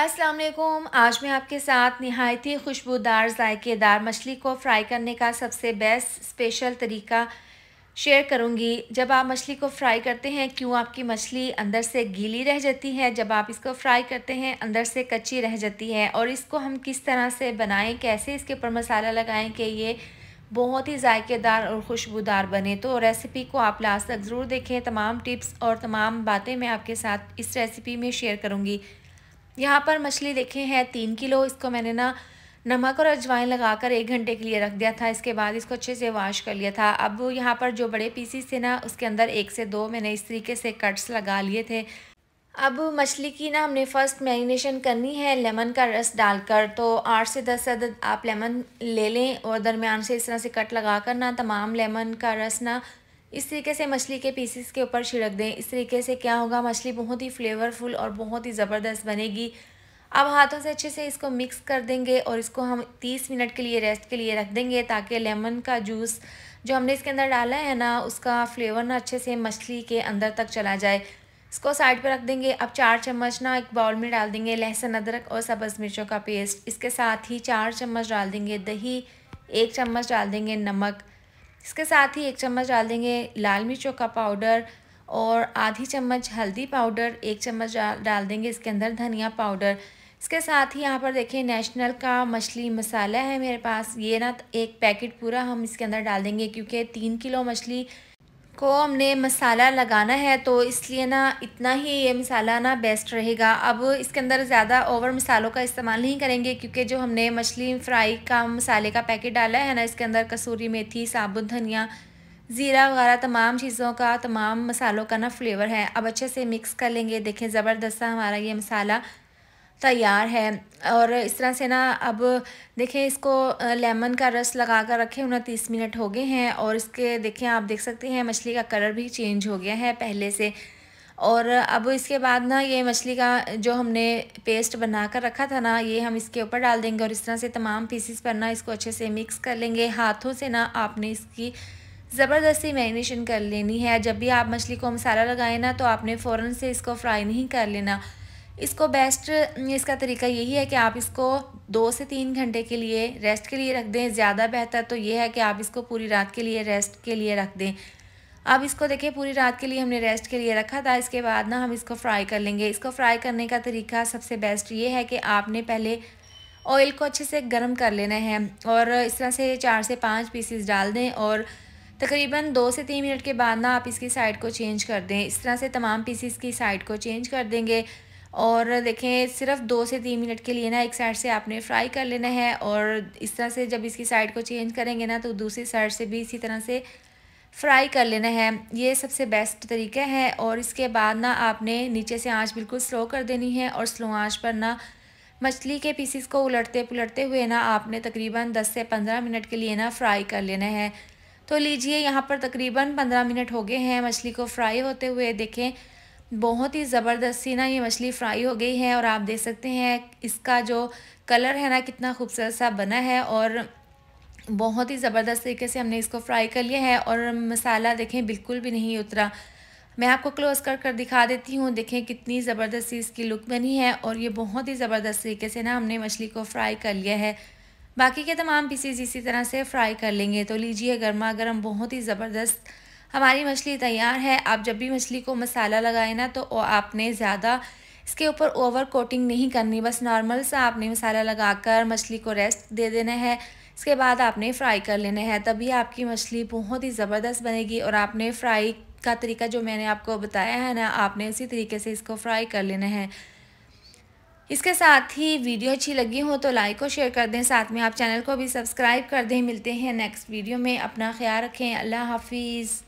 अस्सलाम वालेकुम आज मैं आपके साथ नहायत ही खुशबूदार जायकेदार मछली को फ्राई करने का सबसे बेस्ट स्पेशल तरीका शेयर करूंगी जब आप मछली को फ्राई करते हैं क्यों आपकी मछली अंदर से गीली रह जाती है जब आप इसको फ्राई करते हैं अंदर से कच्ची रह जाती है और इसको हम किस तरह से बनाएं कैसे इसके ऊपर मसाला लगाएं कि ये बहुत ही जायकेदार और खुशबूदार बने तो रेसिपी को आप लास्ट तक ज़रूर देखें तमाम टिप्स और तमाम बातें मैं आपके साथ इस रेसिपी में शेयर करूँगी यहाँ पर मछली देखे हैं तीन किलो इसको मैंने ना नमक और अजवाइन लगाकर एक घंटे के लिए रख दिया था इसके बाद इसको अच्छे से वॉश कर लिया था अब यहाँ पर जो बड़े पीसीस थे ना उसके अंदर एक से दो मैंने इस तरीके से कट्स लगा लिए थे अब मछली की ना हमने फ़र्स्ट मैरिनेशन करनी है लेमन का रस डालकर तो आठ से दस अदद आप लेमन ले लें और दरमियान से इस तरह से कट लगा कर ना तमाम लेमन का रस ना इस तरीके से मछली के पीसेस के ऊपर छिड़क दें इस तरीके से क्या होगा मछली बहुत ही फ्लेवरफुल और बहुत ही ज़बरदस्त बनेगी अब हाथों से अच्छे से इसको मिक्स कर देंगे और इसको हम 30 मिनट के लिए रेस्ट के लिए रख देंगे ताकि लेमन का जूस जो हमने इसके अंदर डाला है ना उसका फ्लेवर ना अच्छे से मछली के अंदर तक चला जाए इसको साइड पर रख देंगे अब चार चम्मच ना एक बाउल में डाल देंगे लहसुन अदरक और सब्ज़ मिर्चों का पेस्ट इसके साथ ही चार चम्मच डाल देंगे दही एक चम्मच डाल देंगे नमक इसके साथ ही एक चम्मच डाल देंगे लाल मिर्चों का पाउडर और आधी चम्मच हल्दी पाउडर एक चम्मच डाल देंगे इसके अंदर धनिया पाउडर इसके साथ ही यहाँ पर देखिए नेशनल का मछली मसाला है मेरे पास ये ना एक पैकेट पूरा हम इसके अंदर डाल देंगे क्योंकि तीन किलो मछली को हमने मसाला लगाना है तो इसलिए ना इतना ही ये मसाला ना बेस्ट रहेगा अब इसके अंदर ज़्यादा ओवर मसालों का इस्तेमाल नहीं करेंगे क्योंकि जो हमने मछली फ्राई का मसाले का पैकेट डाला है ना इसके अंदर कसूरी मेथी साबुत धनिया ज़ीरा वगैरह तमाम चीज़ों का तमाम मसालों का ना फ्लेवर है अब अच्छे से मिक्स कर लेंगे देखें ज़बरदस्त हमारा ये मसाला तैयार है और इस तरह से ना अब देखें इसको लेमन का रस लगा कर रखें उनतीस मिनट हो गए हैं और इसके देखें आप देख सकते हैं मछली का कलर भी चेंज हो गया है पहले से और अब इसके बाद ना ये मछली का जो हमने पेस्ट बना कर रखा था ना ये हम इसके ऊपर डाल देंगे और इस तरह से तमाम पीसीस पर ना इसको अच्छे से मिक्स कर लेंगे हाथों से ना आपने इसकी ज़बरदस्ती मैरिनेशन कर लेनी है जब भी आप मछली को मसाला लगाएं ना तो आपने फ़ौरन से इसको फ्राई नहीं कर लेना इसको बेस्ट इसका तरीका यही है कि आप इसको दो से तीन घंटे के लिए रेस्ट के लिए रख दें ज़्यादा बेहतर तो ये है कि आप इसको पूरी रात के लिए रेस्ट के लिए रख दें अब इसको देखिए पूरी रात के लिए हमने रेस्ट के लिए रखा था इसके बाद ना हम इसको फ्राई कर लेंगे इसको फ्राई करने का तरीका सबसे बेस्ट ये है कि आपने पहले ऑयल को अच्छे से गर्म कर लेना है और इस तरह से चार से पाँच पीसीस डाल दें और तकरीबन दो से तीन मिनट के बाद ना आप इसकी साइड को चेंज कर दें इस तरह से तमाम पीसीस की साइड को चेंज कर देंगे और देखें सिर्फ दो से तीन मिनट के लिए ना एक साइड से आपने फ्राई कर लेना है और इस तरह से जब इसकी साइड को चेंज करेंगे ना तो दूसरी साइड से भी इसी तरह से फ्राई कर लेना है ये सबसे बेस्ट तरीका है और इसके बाद ना आपने नीचे से आंच बिल्कुल स्लो कर देनी है और स्लो आंच पर ना मछली के पीसीस को उलटते पुलटते हुए ना आपने तकरीबन 10 से 15 मिनट के लिए ना फ्राई कर लेना है तो लीजिए यहाँ पर तकरीबन 15 मिनट हो गए हैं मछली को फ्राई होते हुए देखें बहुत ही सी ना ये मछली फ्राई हो गई है और आप देख सकते हैं इसका जो कलर है ना कितना खूबसूरत सा बना है और बहुत ही ज़बरदस्त तरीके से हमने इसको फ्राई कर लिया है और मसाला देखें बिल्कुल भी नहीं उतरा मैं आपको क्लोज कर कर दिखा देती हूँ देखें कितनी ज़बरदस्ती इसकी लुक बनी है और ये बहुत ही ज़बरदस्त तरीके से ना हमने मछली को फ्राई कर लिया है बाकी के तमाम पीसीज इसी तरह से फ्राई कर लेंगे तो लीजिए गर्मा गर्म बहुत ही ज़बरदस्त हमारी मछली तैयार है आप जब भी मछली को मसाला लगाए ना तो आपने ज़्यादा इसके ऊपर ओवर कोटिंग नहीं करनी बस नॉर्मल सा आपने मसाला लगाकर मछली को रेस्ट दे देना है इसके बाद आपने फ्राई कर लेना है तभी आपकी मछली बहुत ही ज़बरदस्त बनेगी और आपने फ्राई का तरीका जो मैंने आपको बताया है ना आपने उसी तरीके से इसको फ्राई कर लेना है इसके साथ ही वीडियो अच्छी लगी हो तो लाइक और शेयर कर दें साथ में आप चैनल को भी सब्सक्राइब कर दें मिलते हैं नेक्स्ट वीडियो में अपना ख्याल रखें अल्लाह हाफिज़